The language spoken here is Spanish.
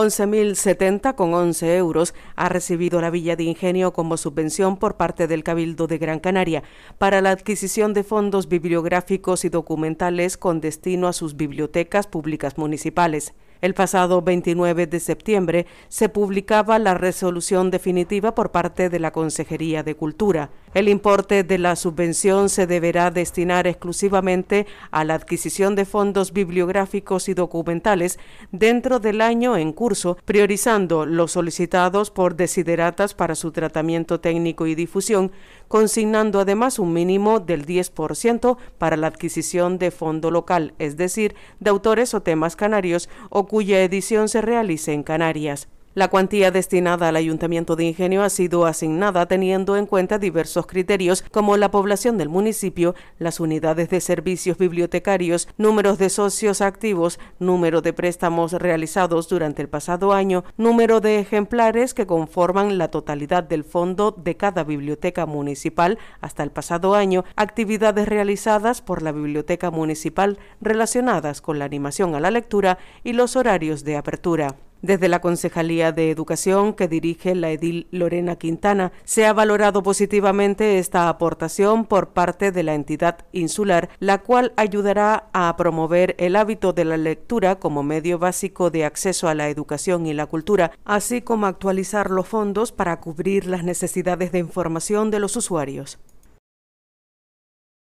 11.070 con once euros ha recibido la Villa de Ingenio como subvención por parte del Cabildo de Gran Canaria para la adquisición de fondos bibliográficos y documentales con destino a sus bibliotecas públicas municipales. El pasado 29 de septiembre se publicaba la resolución definitiva por parte de la Consejería de Cultura. El importe de la subvención se deberá destinar exclusivamente a la adquisición de fondos bibliográficos y documentales dentro del año en curso, priorizando los solicitados por desideratas para su tratamiento técnico y difusión, consignando además un mínimo del 10% para la adquisición de fondo local, es decir, de autores o temas canarios o cuya edición se realice en Canarias. La cuantía destinada al Ayuntamiento de Ingenio ha sido asignada teniendo en cuenta diversos criterios como la población del municipio, las unidades de servicios bibliotecarios, números de socios activos, número de préstamos realizados durante el pasado año, número de ejemplares que conforman la totalidad del fondo de cada biblioteca municipal hasta el pasado año, actividades realizadas por la biblioteca municipal relacionadas con la animación a la lectura y los horarios de apertura. Desde la Concejalía de Educación que dirige la edil Lorena Quintana, se ha valorado positivamente esta aportación por parte de la entidad insular, la cual ayudará a promover el hábito de la lectura como medio básico de acceso a la educación y la cultura, así como actualizar los fondos para cubrir las necesidades de información de los usuarios.